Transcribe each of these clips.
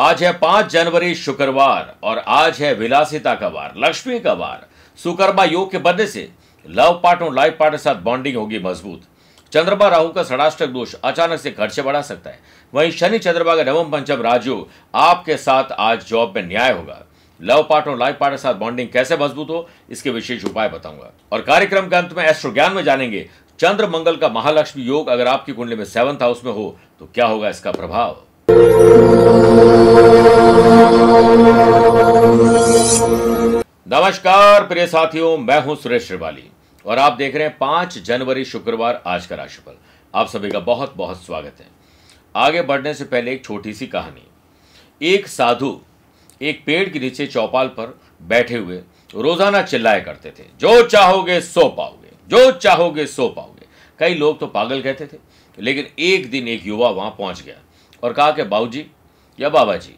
आज है पांच जनवरी शुक्रवार और आज है विलासिता का वार लक्ष्मी का वार सुकर्मा योग के बनने से लव पार्ट और लाइफ पार्ट के साथ बॉन्डिंग होगी मजबूत चंद्रमा राहु का षडाष्टक दोष अचानक से खर्चे बढ़ा सकता है वहीं शनि चंद्रमा का नवम पंचम राजयोग आपके साथ आज जॉब में न्याय होगा लव पार्ट और लाइफ पार्टनर साथ बॉन्डिंग कैसे मजबूत हो इसके विशेष उपाय बताऊंगा और कार्यक्रम के अंत में एस्ट्रो ज्ञान में जानेंगे चंद्र मंगल का महालक्ष्मी योग अगर आपकी कुंडली में सेवंथ हाउस में हो तो क्या होगा इसका प्रभाव नमस्कार प्रिय साथियों मैं हूं सुरेश श्रिवाली और आप देख रहे हैं पांच जनवरी शुक्रवार आज का राशिफल आप सभी का बहुत बहुत स्वागत है आगे बढ़ने से पहले एक छोटी सी कहानी एक साधु एक पेड़ के नीचे चौपाल पर बैठे हुए रोजाना चिल्लाए करते थे जो चाहोगे सो पाओगे जो चाहोगे सो पाओगे कई लोग तो पागल कहते थे लेकिन एक दिन एक युवा वहां पहुंच गया और कहा कि बाबू जी या बाबा जी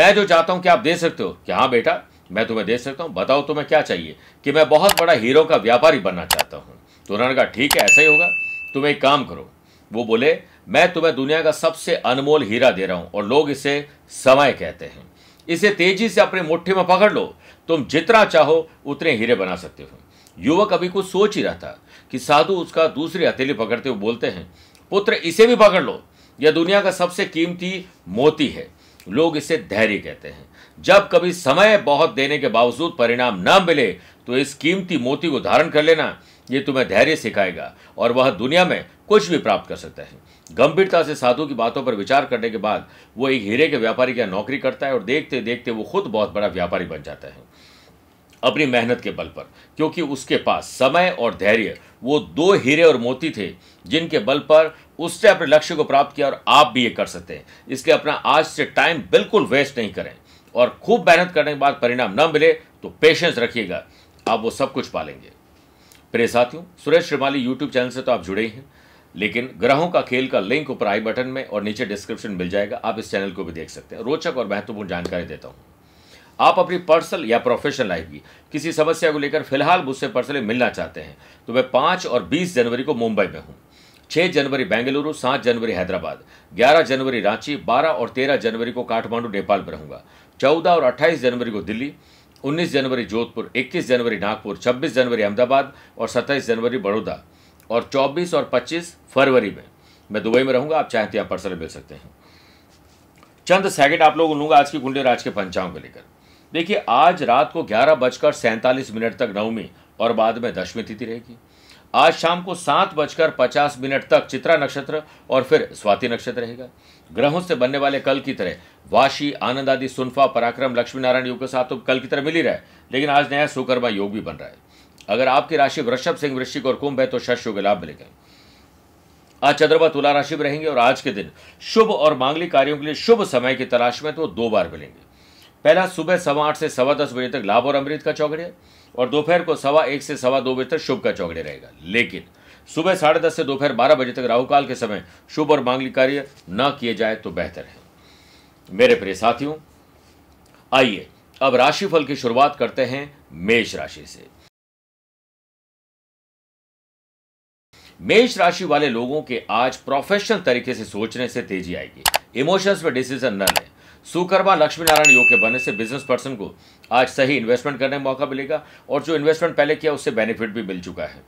मैं जो चाहता हूं कि आप दे सकते हो कि हाँ बेटा मैं तुम्हें दे सकता हूं बताओ तुम्हें क्या चाहिए कि मैं बहुत बड़ा हीरो का व्यापारी बनना चाहता हूं तो उन्होंने कहा ठीक है ऐसा ही होगा तुम एक काम करो वो बोले मैं तुम्हें दुनिया का सबसे अनमोल हीरा दे रहा हूं और लोग इसे समय कहते हैं इसे तेजी से अपने मुट्ठी में पकड़ लो तुम जितना चाहो उतने हीरे बना सकते हो युवक अभी कुछ सोच ही रहा था कि साधु उसका दूसरी हथेली पकड़ते हुए बोलते हैं पुत्र इसे भी पकड़ लो यह दुनिया का सबसे कीमती मोती है लोग इसे धैर्य कहते हैं जब कभी समय बहुत देने के बावजूद परिणाम न मिले तो इस कीमती मोती को धारण कर लेना ये तुम्हें धैर्य सिखाएगा और वह दुनिया में कुछ भी प्राप्त कर सकता है गंभीरता से साधु की बातों पर विचार करने के बाद वो एक हीरे के व्यापारी की नौकरी करता है और देखते देखते वो खुद बहुत बड़ा व्यापारी बन जाता है अपनी मेहनत के बल पर क्योंकि उसके पास समय और धैर्य वो दो हीरे और मोती थे जिनके बल पर उससे अपने लक्ष्य को प्राप्त किया और आप भी ये कर सकते हैं इसलिए अपना आज से टाइम बिल्कुल वेस्ट नहीं करें और खूब मेहनत करने के बाद परिणाम न मिले तो पेशेंस रखिएगा आप वो सब कुछ पालेंगे प्रिय साथियों सुरेश श्रीमाली यूट्यूब चैनल से तो आप जुड़े ही हैं लेकिन ग्रहों का खेल का लिंक ऊपर आई बटन में और नीचे डिस्क्रिप्शन मिल जाएगा आप इस चैनल को भी देख सकते हैं रोचक और महत्वपूर्ण जानकारी देता हूँ आप अपनी पर्सनल या प्रोफेशनल लाइफ की किसी समस्या को लेकर फिलहाल मुझसे पर्सनली मिलना चाहते हैं तो मैं पाँच और बीस जनवरी को मुंबई में हूँ छह जनवरी बेंगलुरु सात जनवरी हैदराबाद ग्यारह जनवरी रांची बारह और तेरह जनवरी को काठमांडू नेपाल में रहूंगा चौदह और अट्ठाईस जनवरी को दिल्ली उन्नीस जनवरी जोधपुर इक्कीस जनवरी नागपुर छब्बीस जनवरी अहमदाबाद और सत्ताईस जनवरी बड़ौदा और चौबीस और पच्चीस फरवरी में मैं दुबई में रहूंगा आप चाहें तो यहाँ पर्सनल मिल सकते हैं चंद सेकेंड आप लोग लूंगा आज की कुंडली राज के पंचांग को लेकर देखिए आज रात को ग्यारह बजकर सैंतालीस मिनट तक नवमी और बाद में दशमी तिथि रहेगी आज शाम को सात बजकर पचास मिनट तक चित्रा नक्षत्र और फिर स्वाति नक्षत्र रहेगा ग्रहों से बनने वाले कल की तरह वाशी आनंद आदि सुनफा पराक्रम लक्ष्मीनारायण योग के साथ तो कल की तरह मिल ही रहा है लेकिन आज नया सुकर्मा योग भी बन रहा है अगर आपकी राशि वृषभ सिंह वृश्चिक और कुंभ है तो शश योग लाभ मिलेगा आज चंद्रमा तुला राशि में रहेंगे और आज के दिन शुभ और मांगलिक कार्यों के लिए शुभ समय की तलाश में तो दो बार मिलेंगे पहला सुबह सवा आठ से सवा दस बजे तक लाभ और अमृत का चौकड़िया और दोपहर को सवा एक से सवा दो बजे तक शुभ का चौकड़िया रहेगा लेकिन सुबह साढ़े दस से दोपहर बारह बजे तक राहुकाल के समय शुभ और मांगलिक कार्य न किए जाए तो बेहतर है मेरे प्रिय साथियों आइए अब राशिफल की शुरुआत करते हैं मेष राशि से मेष राशि वाले लोगों के आज प्रोफेशनल तरीके से सोचने से तेजी आएगी इमोशंस पर डिसीजन न लें सुकर्मा लक्ष्मी नारायण योग के बनने से बिजनेस पर्सन को आज सही इन्वेस्टमेंट करने का मौका मिलेगा और जो इन्वेस्टमेंट पहले किया उससे बेनिफिट भी मिल चुका है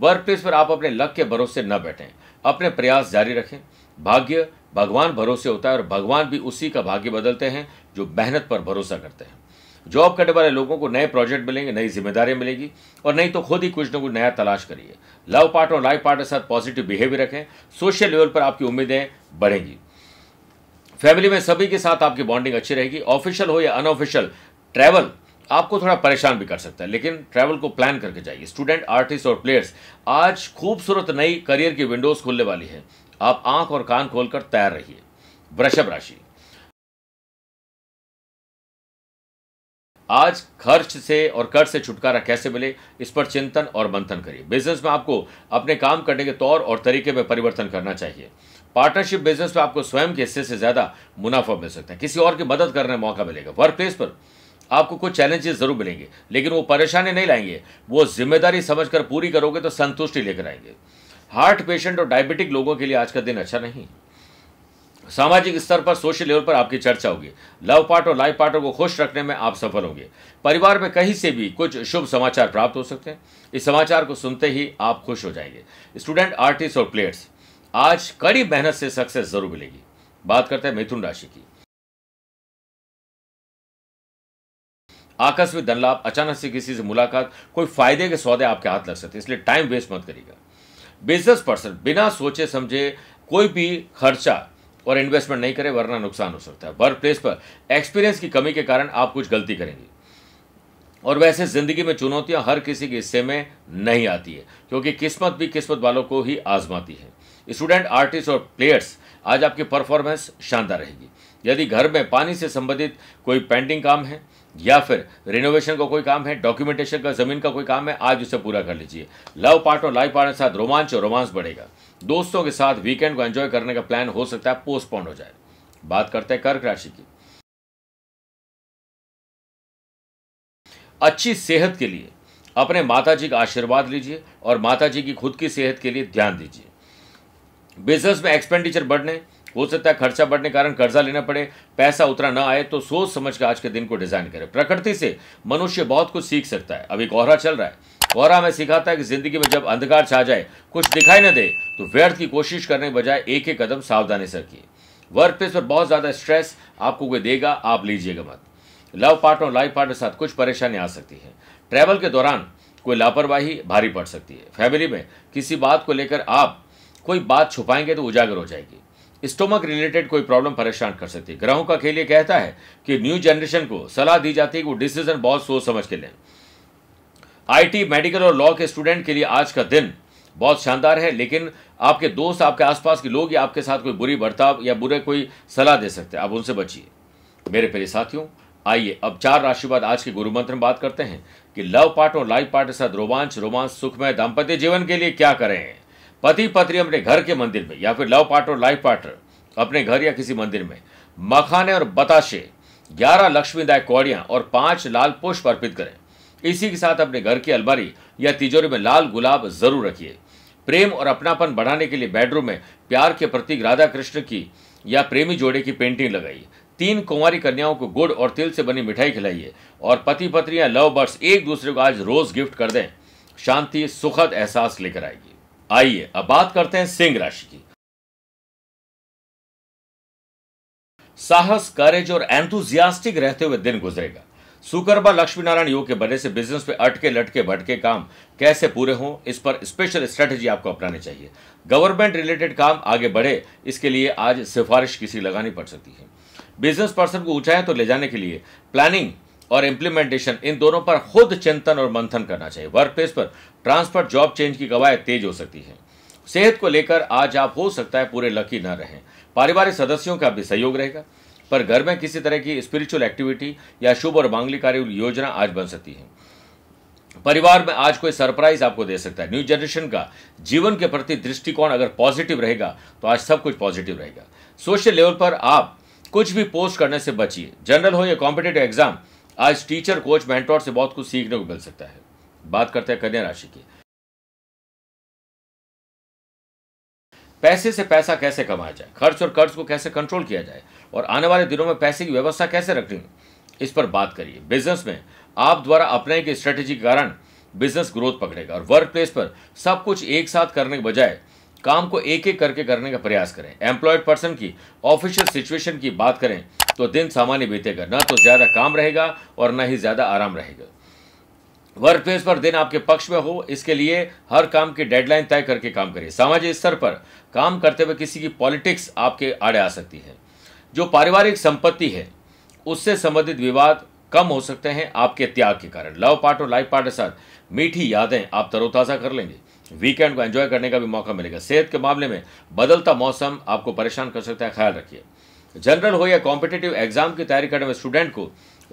वर्क प्लेस पर आप अपने लक के भरोसे न बैठें अपने प्रयास जारी रखें भाग्य भगवान भरोसे होता है और भगवान भी उसी का भाग्य बदलते हैं जो मेहनत पर भरोसा करते हैं जॉब करने वाले लोगों को नए प्रोजेक्ट मिलेंगे नई जिम्मेदारियां मिलेगी और नहीं तो खुद ही कुछ ना कुछ नया तलाश करिए लव पार्ट और लाइफ पार्ट के साथ पॉजिटिव बिहेवियर रखें सोशल लेवल पर आपकी उम्मीदें बढ़ेंगी फैमिली में सभी के साथ आपकी बॉन्डिंग अच्छी रहेगी ऑफिशियल हो या अनऑफिशियल ट्रैवल आपको थोड़ा परेशान भी कर सकता है लेकिन ट्रैवल को प्लान करके जाइए स्टूडेंट आर्टिस्ट और प्लेयर्स आज खूबसूरत नई करियर की विंडोज खुलने वाली है आप आंख और कान खोलकर तैयार रहिए वृषभ राशि आज खर्च से और कर्ज से छुटकारा कैसे मिले इस पर चिंतन और मंथन करिए बिजनेस में आपको अपने काम करने के तौर और तरीके में परिवर्तन करना चाहिए पार्टनरशिप बिजनेस में आपको स्वयं के हिस्से से ज़्यादा मुनाफा मिल सकता है किसी और की मदद करने का मौका मिलेगा वर्क प्लेस पर आपको कुछ चैलेंजेस जरूर मिलेंगे लेकिन वो परेशानी नहीं लाएंगे वो जिम्मेदारी समझकर पूरी करोगे तो संतुष्टि लेकर आएंगे हार्ट पेशेंट और डायबिटिक लोगों के लिए आज का दिन अच्छा नहीं सामाजिक स्तर पर सोशल लेवल पर आपकी चर्चा होगी लव पार्ट और लाइफ पार्टनर को खुश रखने में आप सफल होंगे परिवार में कहीं से भी कुछ शुभ समाचार प्राप्त हो सकते हैं इस समाचार को सुनते ही आप खुश हो जाएंगे स्टूडेंट आर्टिस्ट और प्लेयर्स आज कड़ी मेहनत से सक्सेस जरूर मिलेगी बात करते हैं मिथुन राशि की आकस्मिक धन लाभ अचानक से किसी से मुलाकात कोई फायदे के सौदे आपके हाथ लग सकते हैं इसलिए टाइम वेस्ट मत करिएगा बिजनेस पर्सन बिना सोचे समझे कोई भी खर्चा और इन्वेस्टमेंट नहीं करें वरना नुकसान हो सकता है वर्क प्लेस पर एक्सपीरियंस की कमी के कारण आप कुछ गलती करेंगे और वैसे ज़िंदगी में चुनौतियां हर किसी के हिस्से में नहीं आती है क्योंकि किस्मत भी किस्मत वालों को ही आजमाती है स्टूडेंट आर्टिस्ट और प्लेयर्स आज आपकी परफॉर्मेंस शानदार रहेगी यदि घर में पानी से संबंधित कोई पेंडिंग काम है या फिर रिनोवेशन का को कोई काम है डॉक्यूमेंटेशन का जमीन का कोई काम है आज उसे पूरा कर लीजिए लव पार्ट और लाइफ पार्टनर के साथ रोमांच और रोमांस बढ़ेगा दोस्तों के साथ वीकेंड को एंजॉय करने का प्लान हो सकता है पोस्टपोन हो जाए बात करते हैं कर्क राशि की अच्छी सेहत के लिए अपने माता जी का आशीर्वाद लीजिए और माता जी की खुद की सेहत के लिए ध्यान दीजिए बिजनेस में एक्सपेंडिचर बढ़ने हो सकता है खर्चा बढ़ने के कारण कर्जा लेना पड़े पैसा उतना ना आए तो सोच समझ कर आज के दिन को डिजाइन करें प्रकृति से मनुष्य बहुत कुछ सीख सकता है अभी कोहरा चल रहा है कोहरा हमें सिखाता है कि जिंदगी में जब अंधकार छा जाए कुछ दिखाई न दे तो व्यर्थ की कोशिश करने के बजाय एक एक कदम सावधानी से रखिए वर्क प्लेस पर बहुत ज़्यादा स्ट्रेस आपको कोई देगा आप लीजिएगा मत लव पार्टनर और लाइफ पार्टनर के साथ कुछ परेशानी आ सकती है ट्रैवल के दौरान कोई लापरवाही भारी पड़ सकती है फैमिली में किसी बात को लेकर आप कोई बात छुपाएंगे तो उजागर हो जाएगी स्टोमक रिलेटेड कोई प्रॉब्लम परेशान कर सकती है ग्रहों का खेल ये कहता है कि न्यू जनरेशन को सलाह दी जाती है कि वो डिसीजन बहुत सोच समझ के लें आईटी मेडिकल और लॉ के स्टूडेंट के लिए आज का दिन बहुत शानदार है लेकिन आपके दोस्त आपके आसपास के लोग या आपके साथ कोई बुरी बर्ताव या बुरे कोई सलाह दे सकते हैं आप उनसे बचिए मेरे प्रिय साथियों आइए अब चार राशि बाद आज के गुरु मंत्र में बात करते हैं कि लव पार्ट और लाइफ पार्ट के साथ रोमांच रोमांस सुखमय दाम्पत्य जीवन के लिए क्या करें पति पत्नी अपने घर के मंदिर में या फिर लव पार्टनर लाइफ पार्टनर अपने घर या किसी मंदिर में मखाने और बताशे ग्यारह लक्ष्मीदायक कौड़ियाँ और पांच लाल पुष्प अर्पित करें इसी के साथ अपने घर की अलमारी या तिजोरी में लाल गुलाब जरूर रखिए प्रेम और अपनापन बढ़ाने के लिए बेडरूम में प्यार के प्रतीक राधा कृष्ण की या प्रेमी जोड़े की पेंटिंग लगाइए तीन कुंवारी कन्याओं को गुड़ और तिल से बनी मिठाई खिलाइए और पति पत्नी या लव बर्ड्स एक दूसरे को आज रोज गिफ्ट कर दें शांति सुखद एहसास लेकर आएगी आइए अब बात करते हैं सिंह राशि की साहस करेज और एंथुजियास्टिक रहते हुए दिन गुजरेगा सुकरबा लक्ष्मी नारायण योग के बने से बिजनेस में अटके लटके भटके काम कैसे पूरे हों इस पर स्पेशल स्ट्रेटजी आपको अपनानी चाहिए गवर्नमेंट रिलेटेड काम आगे बढ़े इसके लिए आज सिफारिश किसी लगानी पड़ सकती है बिजनेस पर्सन को ऊंचाएं तो ले जाने के लिए प्लानिंग और इम्प्लीमेंटेशन इन दोनों पर खुद चिंतन और मंथन करना चाहिए वर्क प्लेस पर ट्रांसफर जॉब चेंज की कवायद तेज हो सकती है सेहत को लेकर आज आप हो सकता है पूरे लकी न रहें पारिवारिक सदस्यों का भी सहयोग रहेगा पर घर में किसी तरह की स्पिरिचुअल एक्टिविटी या शुभ और कार्य योजना आज बन सकती है परिवार में आज कोई सरप्राइज आपको दे सकता है न्यू जनरेशन का जीवन के प्रति दृष्टिकोण अगर पॉजिटिव रहेगा तो आज सब कुछ पॉजिटिव रहेगा सोशल लेवल पर आप कुछ भी पोस्ट करने से बचिए जनरल हो या कॉम्पिटेटिव एग्जाम आज टीचर कोच मेंटोर से बहुत कुछ सीखने को मिल सकता है बात करते हैं कन्या राशि की पैसे से पैसा कैसे कमाया जाए खर्च और कर्ज को कैसे कंट्रोल किया जाए और आने वाले दिनों में पैसे की व्यवस्था कैसे रखनी इस पर बात करिए बिजनेस में आप द्वारा अपनाई गई स्ट्रेटेजी के कारण बिजनेस ग्रोथ पकड़ेगा और वर्क प्लेस पर सब कुछ एक साथ करने के बजाय काम को एक एक करके करने का प्रयास करें एम्प्लॉयड पर्सन की ऑफिशियल सिचुएशन की बात करें तो दिन सामान्य बीतेगा ना तो ज़्यादा काम रहेगा और ना ही ज़्यादा आराम रहेगा वर्क प्लेस पर दिन आपके पक्ष में हो इसके लिए हर काम की डेडलाइन तय करके काम करिए सामाजिक स्तर पर काम करते हुए किसी की पॉलिटिक्स आपके आड़े आ सकती है जो पारिवारिक संपत्ति है उससे संबंधित विवाद कम हो सकते हैं आपके त्याग के कारण लव पार्ट और लाइफ पार्ट के साथ मीठी यादें आप तरोताज़ा कर लेंगे वीकेंड को एंजॉय करने का भी मौका मिलेगा सेहत के मामले में बदलता मौसम आपको परेशान कर सकता है ख्याल रखिए जनरल हो या कॉम्पिटेटिव एग्जाम की तैयारी करने में स्टूडेंट को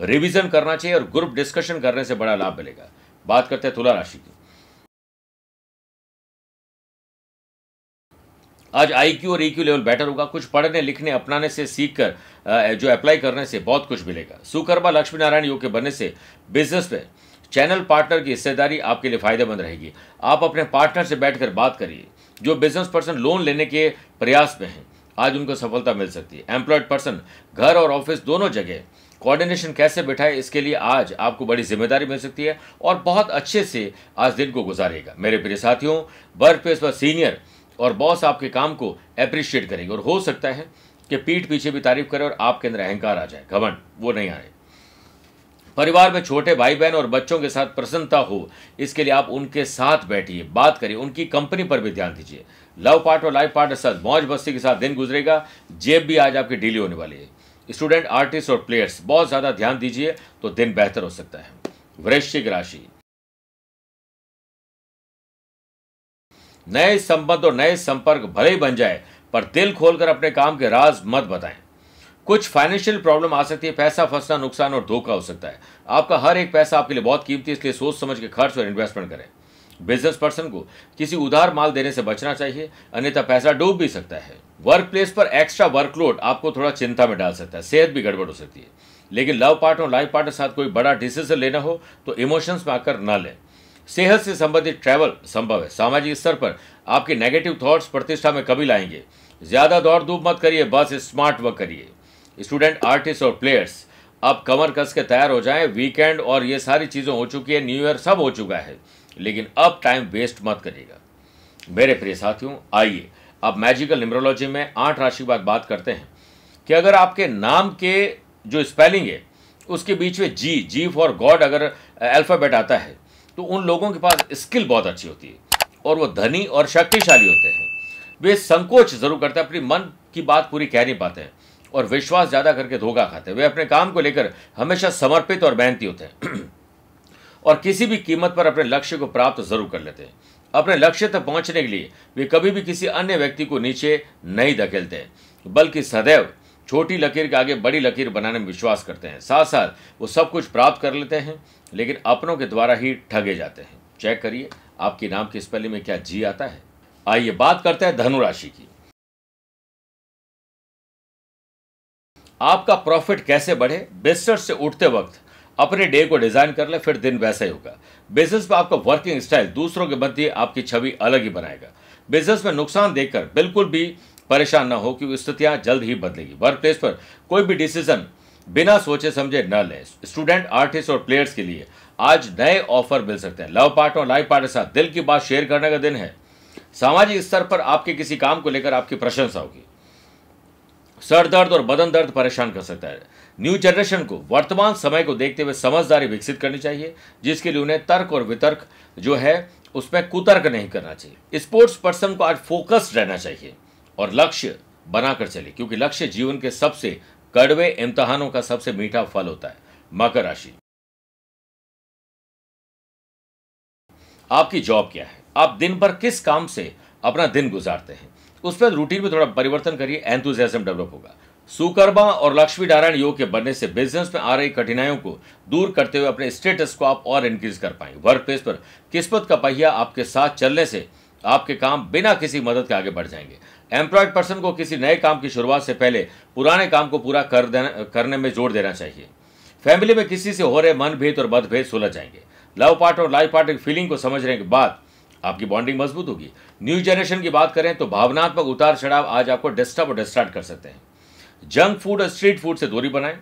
रिविजन करना चाहिए और ग्रुप डिस्कशन करने से बड़ा लाभ मिलेगा बात करते हैं तुला राशि की आज आईक्यू और ईक्यू लेवल बेटर होगा कुछ पढ़ने लिखने अपनाने से सीखकर जो अप्लाई करने से बहुत कुछ मिलेगा सुकर्मा लक्ष्मी नारायण योग के बनने से बिजनेस में चैनल पार्टनर की हिस्सेदारी आपके लिए फायदेमंद रहेगी आप अपने पार्टनर से बैठकर बात करिए जो बिजनेस पर्सन लोन लेने के प्रयास में हैं आज उनको सफलता मिल सकती है एम्प्लॉयड पर्सन घर और ऑफिस दोनों जगह कोऑर्डिनेशन कैसे बैठाए इसके लिए आज आपको बड़ी जिम्मेदारी मिल सकती है और बहुत अच्छे से आज दिन को गुजारेगा मेरे प्रिय साथियों वर्क प्लेस पर सीनियर और बॉस आपके काम को अप्रिशिएट करेंगे और हो सकता है कि पीठ पीछे भी तारीफ करें और आपके अंदर अहंकार आ जाए घमन वो नहीं आए परिवार में छोटे भाई बहन और बच्चों के साथ प्रसन्नता हो इसके लिए आप उनके साथ बैठिए बात करिए उनकी कंपनी पर भी ध्यान दीजिए लव पार्ट और लाइफ पार्ट साथ मौज बस्ती के साथ दिन गुजरेगा जेब भी आज आपकी डीली होने वाली है स्टूडेंट आर्टिस्ट और प्लेयर्स बहुत ज़्यादा ध्यान दीजिए तो दिन बेहतर हो सकता है वृश्चिक राशि नए संबंध और नए संपर्क भले ही बन जाए पर दिल खोलकर अपने काम के राज मत बताएं कुछ फाइनेंशियल प्रॉब्लम आ सकती है पैसा फंसना नुकसान और धोखा हो सकता है आपका हर एक पैसा आपके लिए बहुत कीमती है इसलिए सोच समझ के खर्च और इन्वेस्टमेंट करें बिजनेस पर्सन को किसी उधार माल देने से बचना चाहिए अन्यथा पैसा डूब भी सकता है वर्क प्लेस पर एक्स्ट्रा वर्कलोड आपको थोड़ा चिंता में डाल सकता है सेहत भी गड़बड़ हो सकती है लेकिन लव पार्टनर और लाइफ पार्टनर साथ कोई बड़ा डिसीजन लेना हो तो इमोशंस में आकर ना लें सेहत से संबंधित ट्रैवल संभव है सामाजिक स्तर पर आपके नेगेटिव थॉट्स प्रतिष्ठा में कभी लाएंगे ज़्यादा दौड़ धूप मत करिए बस स्मार्ट वर्क करिए स्टूडेंट आर्टिस्ट और प्लेयर्स आप कमर कस के तैयार हो जाएं वीकेंड और ये सारी चीज़ें हो चुकी है न्यू ईयर सब हो चुका है लेकिन अब टाइम वेस्ट मत करिएगा मेरे प्रिय साथियों आइए अब मैजिकल न्यूमरोलॉजी में आठ राशि बाद बात करते हैं कि अगर आपके नाम के जो स्पेलिंग है उसके बीच में जी जी फॉर गॉड अगर अल्फ़ाबेट आता है तो उन लोगों के पास स्किल बहुत अच्छी होती है और वो धनी और शक्तिशाली होते हैं वे संकोच जरूर करते हैं अपनी मन की बात पूरी कह नहीं पाते हैं और विश्वास ज़्यादा करके धोखा खाते हैं वे अपने काम को लेकर हमेशा समर्पित और मेहनती होते हैं और किसी भी कीमत पर अपने लक्ष्य को प्राप्त जरूर कर लेते हैं अपने लक्ष्य तक पहुंचने के लिए वे कभी भी किसी अन्य व्यक्ति को नीचे नहीं धकेलते बल्कि सदैव छोटी लकीर के आगे बड़ी लकीर बनाने में विश्वास करते हैं साथ साथ वो सब कुछ प्राप्त कर लेते हैं लेकिन अपनों के द्वारा ही ठगे जाते हैं चेक करिए आपके नाम की स्पेलिंग में क्या जी आता है आइए बात करते हैं धनुराशि की आपका प्रॉफिट कैसे बढ़े बिस्तर से उठते वक्त अपने डे को डिजाइन कर ले फिर दिन वैसा ही होगा बिजनेस में आपका वर्किंग स्टाइल दूसरों के मध्य आपकी छवि अलग ही बनाएगा बिजनेस में नुकसान देखकर बिल्कुल भी परेशान ना हो क्योंकि स्थितियां जल्द ही बदलेगी वर्क प्लेस पर कोई भी डिसीजन बिना सोचे समझे न लें स्टूडेंट आर्टिस्ट और प्लेयर्स के लिए आज नए ऑफर मिल सकते हैं लव पार्टनर पार्ट पार्टनर साथ दिल की बात शेयर करने का दिन है सामाजिक स्तर पर आपके किसी काम को लेकर आपकी प्रशंसा होगी सर दर्द और बदन दर्द परेशान कर सकता है न्यू जनरेशन को वर्तमान समय को देखते हुए समझदारी विकसित करनी चाहिए जिसके लिए उन्हें तर्क और वितर्क जो है उसमें कुतर्क नहीं करना चाहिए स्पोर्ट्स पर्सन को आज फोकस्ड रहना चाहिए और लक्ष्य बनाकर चले क्योंकि लक्ष्य जीवन के सबसे कड़वे इम्तहानों का सबसे मीठा फल होता है मकर राशि आपकी जॉब क्या है आप दिन भर किस काम से अपना दिन गुजारते हैं उस पर रूटीन में थोड़ा परिवर्तन करिए एंथुजियाज्म डेवलप होगा सुकर्मा और लक्ष्मी नारायण योग के बनने से बिजनेस में आ रही कठिनाइयों को दूर करते हुए अपने स्टेटस को आप और इंक्रीज कर पाएंगे वर्क प्लेस पर किस्मत का पहिया आपके साथ चलने से आपके काम बिना किसी मदद के आगे बढ़ जाएंगे एम्प्लॉयड पर्सन को किसी नए काम की शुरुआत से पहले पुराने काम को पूरा कर देना करने में जोर देना चाहिए फैमिली में किसी से हो रहे मनभेद और मतभेद सुलझ जाएंगे लव पार्ट और लाइफ पार्ट की फीलिंग को समझने के बाद आपकी बॉन्डिंग मजबूत होगी न्यू जनरेशन की बात करें तो भावनात्मक उतार चढ़ाव आज आपको डिस्टर्ब और डिस्ट्रैक्ट कर सकते हैं जंक फूड और स्ट्रीट फूड से दूरी बनाएं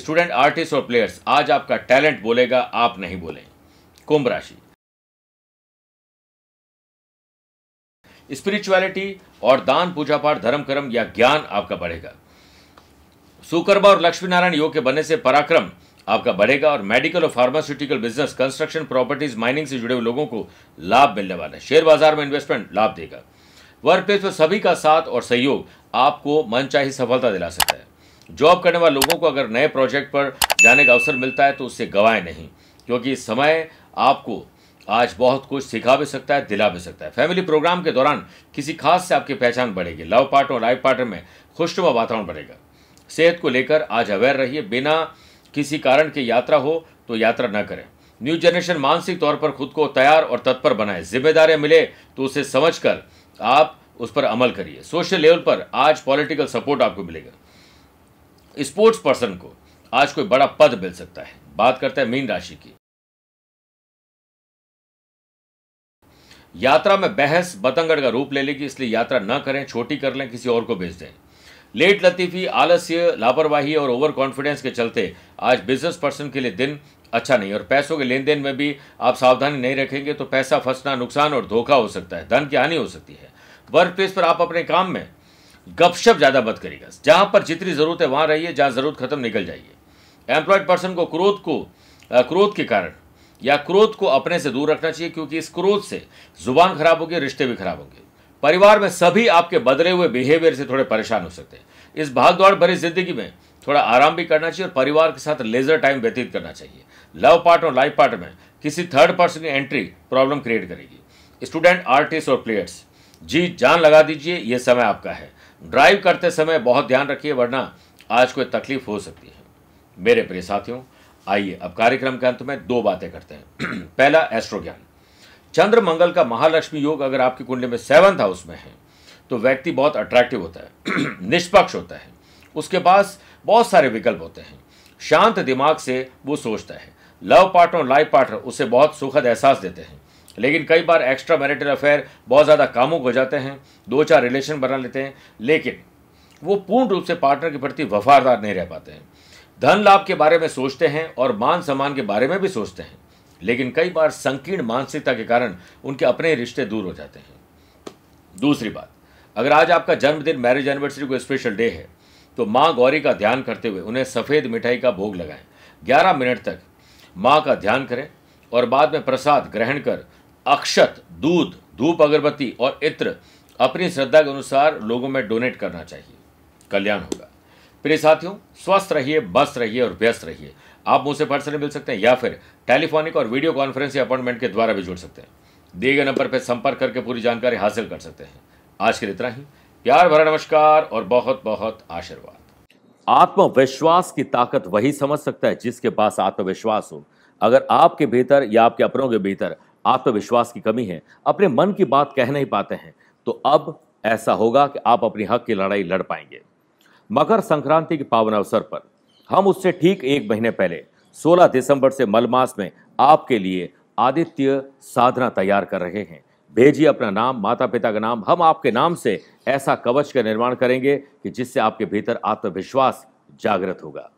स्टूडेंट आर्टिस्ट और प्लेयर्स आज आपका टैलेंट बोलेगा आप नहीं बोले कुंभ राशि स्पिरिचुअलिटी और दान पूजा पाठ धर्म कर्म या ज्ञान आपका बढ़ेगा सुकर्मा और लक्ष्मी नारायण योग के बनने से पराक्रम आपका बढ़ेगा और मेडिकल और pharmaceutical business construction properties mining से जुड़े लोगों को लाभ मिलने वाला है शेयर बाजार में इन्वेस्टमेंट लाभ देगा वर्क प्लेस पर सभी का साथ और सहयोग आपको मनचाही सफलता दिला सकता है जॉब करने वाले लोगों को अगर नए प्रोजेक्ट पर जाने का अवसर मिलता है तो उससे गवाएं नहीं क्योंकि समय आपको आज बहुत कुछ सिखा भी सकता है दिला भी सकता है फैमिली प्रोग्राम के दौरान किसी खास से आपकी पहचान बढ़ेगी लव पार्टनर लाइफ पार्टनर में खुशनुमा वातावरण बढ़ेगा सेहत को लेकर आज अवेयर रहिए बिना किसी कारण की यात्रा हो तो यात्रा न करें न्यू जनरेशन मानसिक तौर पर खुद को तैयार और तत्पर बनाए जिम्मेदारियां मिले तो उसे समझ कर आप उस पर अमल करिए सोशल लेवल पर आज पॉलिटिकल सपोर्ट आपको मिलेगा स्पोर्ट्स पर्सन को आज कोई बड़ा पद मिल सकता है बात करते हैं मीन राशि की यात्रा में बहस बतंगड़ का रूप ले लेगी इसलिए यात्रा न करें छोटी कर लें किसी और को भेज दें लेट लतीफ़ी आलस्य लापरवाही और ओवर कॉन्फिडेंस के चलते आज बिजनेस पर्सन के लिए दिन अच्छा नहीं और पैसों के लेन देन में भी आप सावधानी नहीं रखेंगे तो पैसा फंसना नुकसान और धोखा हो सकता है धन की हानि हो सकती है वर्क प्लेस पर आप अपने काम में गपशप ज़्यादा मत करिएगा जहाँ पर जितनी ज़रूरत है वहाँ रहिए जहाँ ज़रूरत खत्म निकल जाइए एम्प्लॉयड पर्सन को क्रोध को क्रोध के कारण या क्रोध को अपने से दूर रखना चाहिए क्योंकि इस क्रोध से जुबान खराब होगी रिश्ते भी खराब होंगे परिवार में सभी आपके बदले हुए बिहेवियर से थोड़े परेशान हो सकते हैं इस भागदौड़ भरी जिंदगी में थोड़ा आराम भी करना चाहिए और परिवार के साथ लेजर टाइम व्यतीत करना चाहिए लव पार्ट और लाइफ पार्ट में किसी थर्ड पर्सन की एंट्री प्रॉब्लम क्रिएट करेगी स्टूडेंट आर्टिस्ट और प्लेयर्स जी जान लगा दीजिए यह समय आपका है ड्राइव करते समय बहुत ध्यान रखिए वरना आज कोई तकलीफ हो सकती है मेरे प्रिय साथियों आइए अब कार्यक्रम के अंत में दो बातें करते हैं पहला एस्ट्रो ज्ञान चंद्र मंगल का महालक्ष्मी योग अगर आपकी कुंडली में सेवन्थ हाउस में है तो व्यक्ति बहुत अट्रैक्टिव होता है निष्पक्ष होता है उसके पास बहुत सारे विकल्प होते हैं शांत दिमाग से वो सोचता है लव पार्टनर और लाइफ पार्टनर उसे बहुत सुखद एहसास देते हैं लेकिन कई बार एक्स्ट्रा मैरिटल अफेयर बहुत ज़्यादा कामुक हो जाते हैं दो चार रिलेशन बना लेते हैं लेकिन वो पूर्ण रूप से पार्टनर के प्रति वफादार नहीं रह पाते हैं धन लाभ के बारे में सोचते हैं और मान सम्मान के बारे में भी सोचते हैं लेकिन कई बार संकीर्ण मानसिकता के कारण उनके अपने रिश्ते दूर हो जाते हैं दूसरी बात अगर आज आपका जन्मदिन मैरिज एनिवर्सरी को स्पेशल डे है तो माँ गौरी का ध्यान करते हुए उन्हें सफ़ेद मिठाई का भोग लगाएं 11 मिनट तक माँ का ध्यान करें और बाद में प्रसाद ग्रहण कर अक्षत दूध धूप अगरबत्ती और इत्र अपनी श्रद्धा के अनुसार लोगों में डोनेट करना चाहिए कल्याण होगा प्रिय साथियों स्वस्थ रहिए बस रहिए और व्यस्त रहिए आप मुझसे पर्सनली मिल सकते हैं या फिर टेलीफोनिक और वीडियो कॉन्फ्रेंस या अपॉइंटमेंट के द्वारा भी जुड़ सकते हैं दिए गए नंबर पर संपर्क करके पूरी जानकारी हासिल कर सकते हैं आज के लिए इतना ही प्यार भरा नमस्कार और बहुत बहुत आशीर्वाद आत्मविश्वास की ताकत वही समझ सकता है जिसके पास आत्मविश्वास हो अगर आपके भीतर या आपके अपनों के भीतर आत्मविश्वास की कमी है अपने मन की बात कह नहीं पाते हैं तो अब ऐसा होगा कि आप अपनी हक की लड़ाई लड़ पाएंगे मकर संक्रांति के पावन अवसर पर हम उससे ठीक एक महीने पहले 16 दिसंबर से मलमास में आपके लिए आदित्य साधना तैयार कर रहे हैं भेजिए अपना नाम माता पिता का नाम हम आपके नाम से ऐसा कवच का निर्माण करेंगे कि जिससे आपके भीतर आत्मविश्वास जागृत होगा